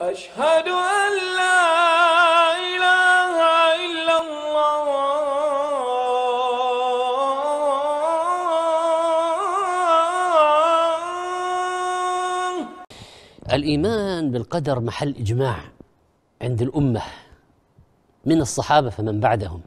أشهد أن لا إله إلا الله الإيمان بالقدر محل إجماع عند الأمة من الصحابة فمن بعدهم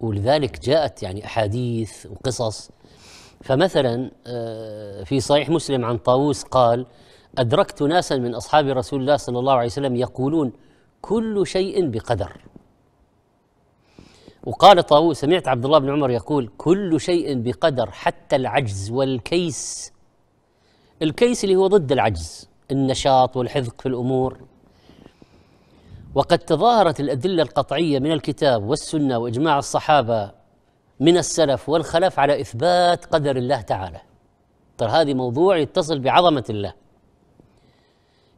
ولذلك جاءت يعني أحاديث وقصص فمثلا آه، في صحيح مسلم عن طاووس قال أدركت ناسا من أصحاب رسول الله صلى الله عليه وسلم يقولون كل شيء بقدر وقال طاووس سمعت عبد الله بن عمر يقول كل شيء بقدر حتى العجز والكيس الكيس اللي هو ضد العجز النشاط والحذق في الأمور وقد تظاهرت الأدلة القطعية من الكتاب والسنة وإجماع الصحابة من السلف والخلف على إثبات قدر الله تعالى ترى هذه موضوع يتصل بعظمة الله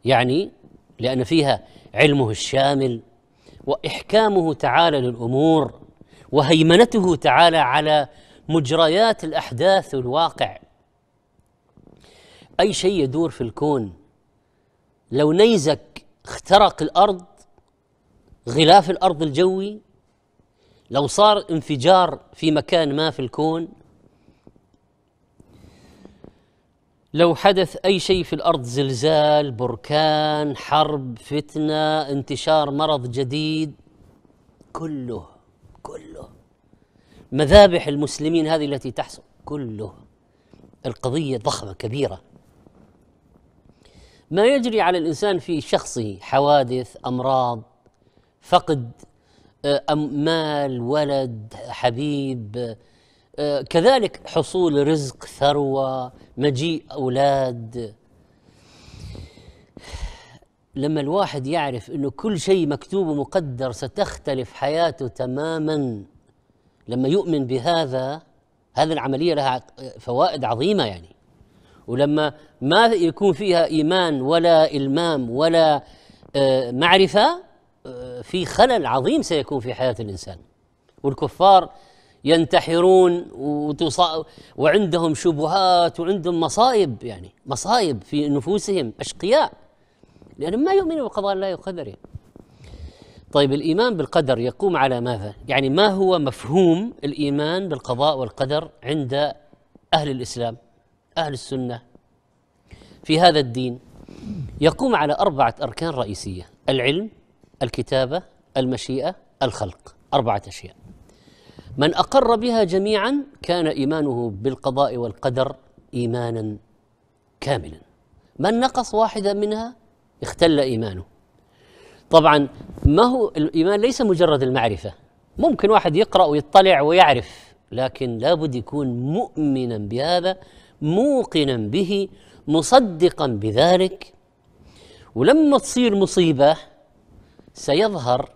يعني لأن فيها علمه الشامل وإحكامه تعالى للأمور وهيمنته تعالى على مجريات الأحداث والواقع أي شيء يدور في الكون لو نيزك اخترق الأرض غلاف الأرض الجوي لو صار انفجار في مكان ما في الكون لو حدث أي شيء في الأرض زلزال بركان حرب فتنة انتشار مرض جديد كله كله مذابح المسلمين هذه التي تحصل كله القضية ضخمة كبيرة ما يجري على الإنسان في شخصه حوادث أمراض فقد آه، أم مال ولد حبيب آه، كذلك حصول رزق ثروه مجيء اولاد لما الواحد يعرف انه كل شيء مكتوب ومقدر ستختلف حياته تماما لما يؤمن بهذا هذه العمليه لها فوائد عظيمه يعني ولما ما يكون فيها ايمان ولا المام ولا آه، معرفه آه، في خلل عظيم سيكون في حياه الانسان والكفار ينتحرون وتص... وعندهم شبهات وعندهم مصائب يعني مصائب في نفوسهم أشقياء لأنهم ما يؤمنون بقضاء الله وقدره طيب الإيمان بالقدر يقوم على ماذا؟ يعني ما هو مفهوم الإيمان بالقضاء والقدر عند أهل الإسلام أهل السنة في هذا الدين يقوم على أربعة أركان رئيسية العلم الكتابة المشيئة الخلق أربعة أشياء من اقر بها جميعا كان ايمانه بالقضاء والقدر ايمانا كاملا من نقص واحدا منها اختل ايمانه طبعا ما هو الايمان ليس مجرد المعرفه ممكن واحد يقرا ويطلع ويعرف لكن لابد يكون مؤمنا بهذا موقنا به مصدقا بذلك ولما تصير مصيبه سيظهر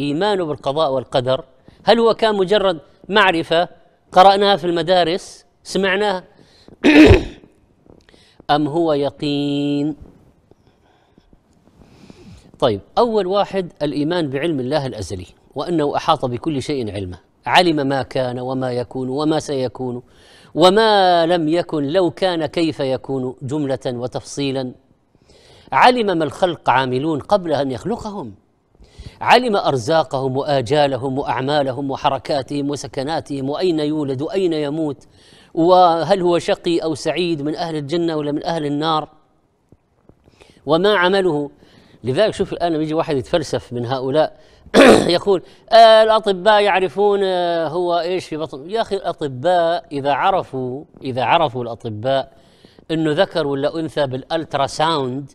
ايمانه بالقضاء والقدر هل هو كان مجرد معرفة قرأناها في المدارس سمعناها أم هو يقين طيب أول واحد الإيمان بعلم الله الأزلي وأنه أحاط بكل شيء علمه علم ما كان وما يكون وما سيكون وما لم يكن لو كان كيف يكون جملة وتفصيلا علم ما الخلق عاملون قبل أن يخلقهم علم أرزاقهم وآجالهم وأعمالهم وحركاتهم وسكناتهم وأين يولد وأين يموت وهل هو شقي أو سعيد من أهل الجنة ولا من أهل النار وما عمله لذلك شوف الآن لما يجي واحد يتفلسف من هؤلاء يقول آه الأطباء يعرفون آه هو إيش في بطن يا أخي الأطباء إذا عرفوا إذا عرفوا الأطباء أنه ذكر ولا أنثى بالألترا ساوند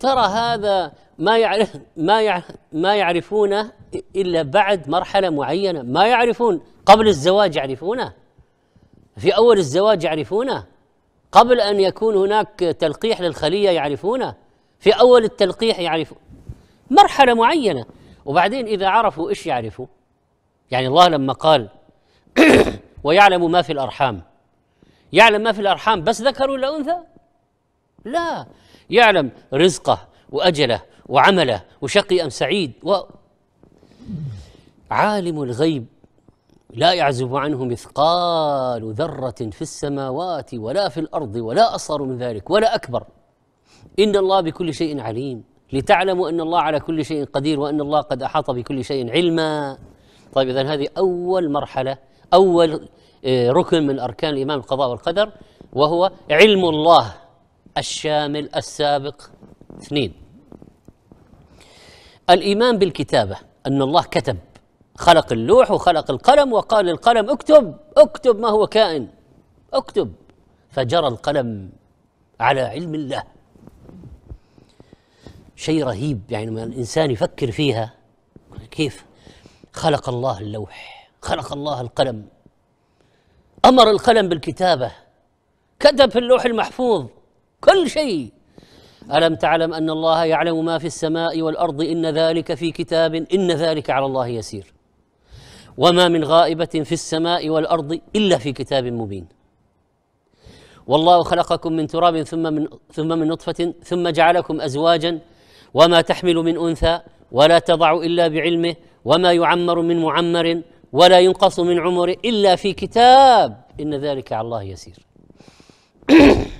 ترى هذا ما يعرف ما يعرف ما يعرفونه الا بعد مرحله معينه ما يعرفون قبل الزواج يعرفونه في اول الزواج يعرفونه قبل ان يكون هناك تلقيح للخليه يعرفونه في اول التلقيح يعرفون مرحله معينه وبعدين اذا عرفوا ايش يعرفوا يعني الله لما قال ويعلم ما في الارحام يعلم ما في الارحام بس ذكر ولا انثى لا يعلم رزقه واجله وعمله وشقي أم سعيد و عالم الغيب لا يعزب عنه مثقال ذرة في السماوات ولا في الأرض ولا أصغر من ذلك ولا أكبر إن الله بكل شيء عليم لتعلموا أن الله على كل شيء قدير وأن الله قد أحاط بكل شيء علما طيب إذا هذه أول مرحلة أول آه، ركن من أركان الإيمان القضاء والقدر وهو علم الله الشامل السابق اثنين الايمان بالكتابه ان الله كتب خلق اللوح وخلق القلم وقال للقلم اكتب اكتب ما هو كائن اكتب فجرى القلم على علم الله شيء رهيب يعني لما الانسان يفكر فيها كيف خلق الله اللوح خلق الله القلم امر القلم بالكتابه كتب في اللوح المحفوظ كل شيء ألم تعلم أن الله يعلم ما في السماء والأرض إن ذلك في كتاب إن ذلك على الله يسير وما من غائبة في السماء والأرض إلا في كتاب مبين والله خلقكم من تراب ثم من ثم من نطفة ثم جعلكم أزواجا وما تحمل من أنثى ولا تضع إلا بعلمه وما يعمر من معمر ولا ينقص من عمره إلا في كتاب إن ذلك على الله يسير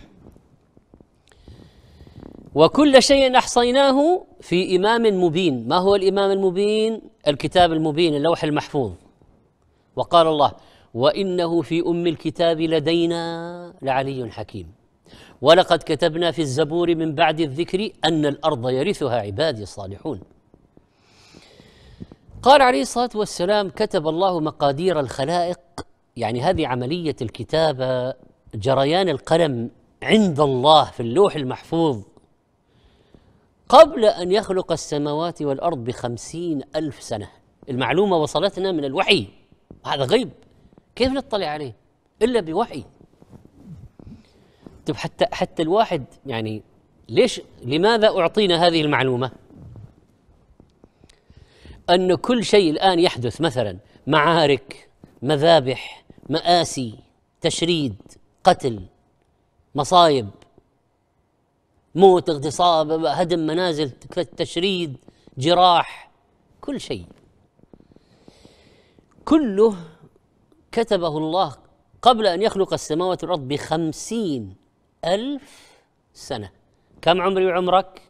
وكل شيء احصيناه في امام مبين ما هو الامام المبين الكتاب المبين اللوح المحفوظ وقال الله وانه في ام الكتاب لدينا لعلي حكيم ولقد كتبنا في الزبور من بعد الذكر ان الارض يرثها عبادي الصالحون قال عليه الصلاه والسلام كتب الله مقادير الخلائق يعني هذه عمليه الكتابه جريان القلم عند الله في اللوح المحفوظ قبل أن يخلق السماوات والأرض بخمسين ألف سنة المعلومة وصلتنا من الوحي هذا غيب كيف نطلع عليه إلا بوحي طيب حتى حتى الواحد يعني ليش لماذا أعطينا هذه المعلومة أن كل شيء الآن يحدث مثلا معارك مذابح مآسي تشريد قتل مصايب موت اغتصاب هدم منازل تشريد جراح كل شيء كله كتبه الله قبل أن يخلق السماوات والأرض بخمسين ألف سنة كم عمري وعمرك؟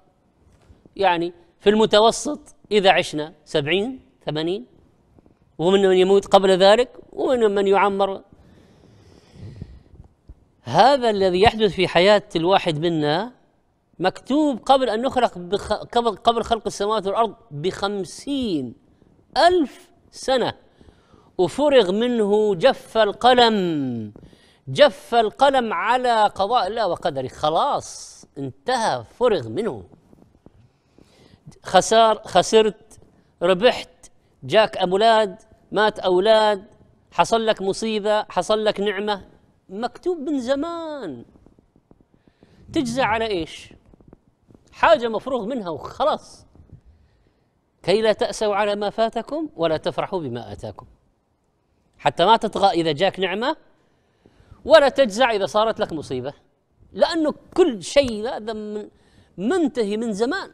يعني في المتوسط إذا عشنا سبعين ثمانين ومن من يموت قبل ذلك ومن من يعمر هذا الذي يحدث في حياة الواحد منا مكتوب قبل أن نخلق بخ... قبل خلق السماوات والأرض بخمسين ألف سنة وفرغ منه جف القلم جف القلم على قضاء الله وقدره خلاص انتهى فرغ منه خسار خسرت ربحت جاك أولاد مات أولاد حصل لك مصيبة حصل لك نعمة مكتوب من زمان تجزى على إيش حاجة مفروغ منها وخلاص كي لا تأسوا على ما فاتكم ولا تفرحوا بما آتاكم حتى ما تطغى إذا جاك نعمة ولا تجزع إذا صارت لك مصيبة لأنه كل شيء هذا منتهي من زمان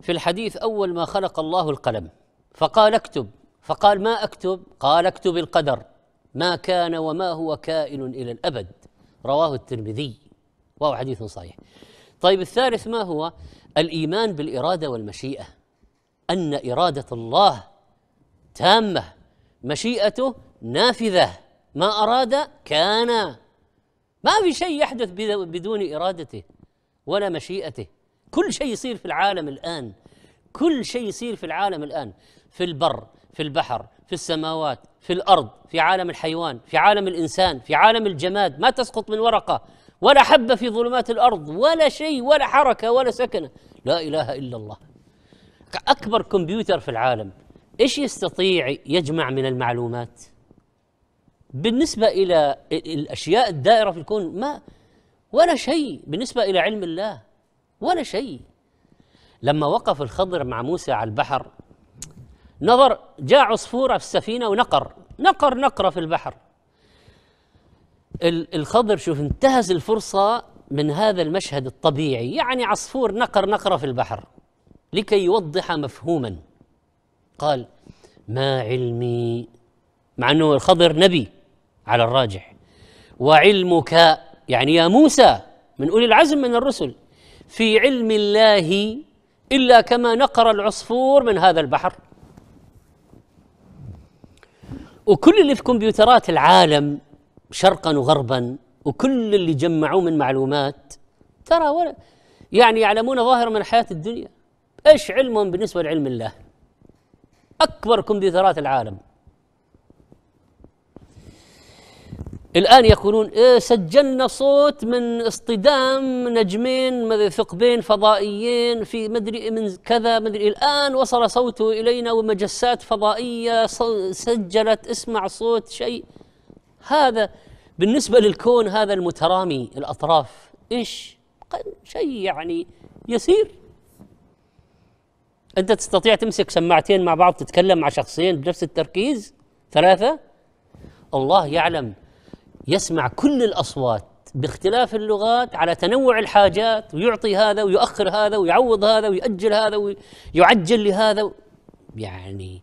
في الحديث أول ما خلق الله القلم فقال اكتب فقال ما اكتب قال اكتب القدر ما كان وما هو كائن إلى الأبد رواه الترمذي وهو حديث صحيح طيب الثالث ما هو الايمان بالاراده والمشيئه ان اراده الله تامه مشيئته نافذه ما اراد كان ما في شيء يحدث بدون ارادته ولا مشيئته كل شيء يصير في العالم الان كل شيء يصير في العالم الان في البر في البحر في السماوات في الارض في عالم الحيوان في عالم الانسان في عالم الجماد ما تسقط من ورقه ولا حبة في ظلمات الأرض ولا شيء ولا حركة ولا سكنة لا إله إلا الله أكبر كمبيوتر في العالم إيش يستطيع يجمع من المعلومات بالنسبة إلى الأشياء الدائرة في الكون ما ولا شيء بالنسبة إلى علم الله ولا شيء لما وقف الخضر مع موسى على البحر نظر جاء عصفورة في السفينة ونقر نقر نقرة في البحر الخضر شوف انتهز الفرصة من هذا المشهد الطبيعي يعني عصفور نقر نقرة في البحر لكي يوضح مفهوما قال ما علمي مع أنه الخضر نبي على الراجح وعلمك يعني يا موسى من أولي العزم من الرسل في علم الله إلا كما نقر العصفور من هذا البحر وكل اللي في كمبيوترات العالم شرقا وغربا وكل اللي جمعوه من معلومات ترى ولا يعني يعلمون ظاهر من حياة الدنيا ايش علمهم بالنسبة لعلم الله أكبر كمبيوترات العالم الآن يقولون إيه سجلنا صوت من اصطدام نجمين ثقبين فضائيين في مدري من كذا مدري الآن وصل صوته إلينا ومجسات فضائية سجلت اسمع صوت شيء هذا بالنسبة للكون هذا المترامي الأطراف إيش شيء يعني يسير أنت تستطيع تمسك سماعتين مع بعض تتكلم مع شخصين بنفس التركيز ثلاثة الله يعلم يسمع كل الأصوات باختلاف اللغات على تنوع الحاجات ويعطي هذا ويؤخر هذا ويعوض هذا ويأجل هذا ويعجل لهذا يعني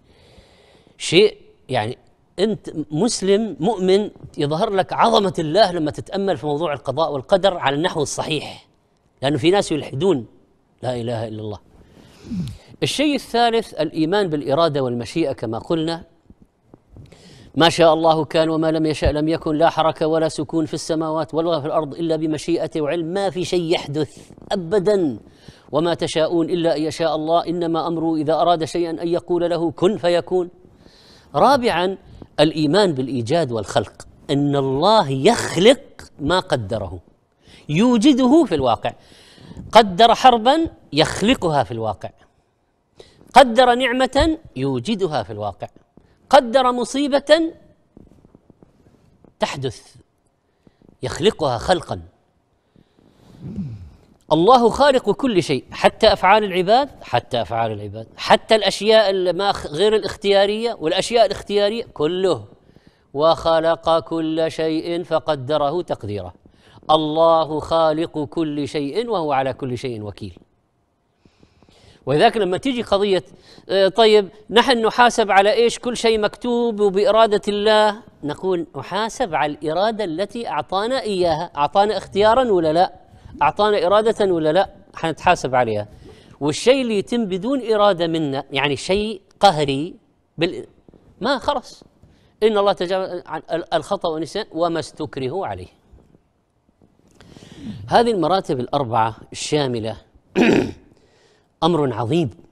شيء يعني انت مسلم مؤمن يظهر لك عظمه الله لما تتامل في موضوع القضاء والقدر على النحو الصحيح لانه في ناس يلحدون لا اله الا الله الشيء الثالث الايمان بالاراده والمشيئه كما قلنا ما شاء الله كان وما لم يشاء لم يكن لا حركه ولا سكون في السماوات ولا في الارض الا بمشيئته وعلم ما في شيء يحدث ابدا وما تشاءون الا ان يشاء الله انما امره اذا اراد شيئا ان يقول له كن فيكون رابعا الايمان بالايجاد والخلق ان الله يخلق ما قدره يوجده في الواقع قدر حربا يخلقها في الواقع قدر نعمه يوجدها في الواقع قدر مصيبه تحدث يخلقها خلقا الله خالق كل شيء حتى افعال العباد حتى افعال العباد حتى الاشياء ما غير الاختياريه والاشياء الاختياريه كله وخلق كل شيء فقدره تقديره الله خالق كل شيء وهو على كل شيء وكيل ولذلك لما تيجي قضية آه، طيب نحن نحاسب على ايش كل شيء مكتوب وبإرادة الله نقول نحاسب على الإرادة التي أعطانا إياها أعطانا اختيارا ولا لا اعطانا اراده ولا لا حنتحاسب عليها والشيء اللي يتم بدون اراده منا يعني شيء قهري بال... ما خلص ان الله تجاوز عن الخطا والنسيان وما استكرهوا عليه هذه المراتب الاربعه الشامله امر عظيم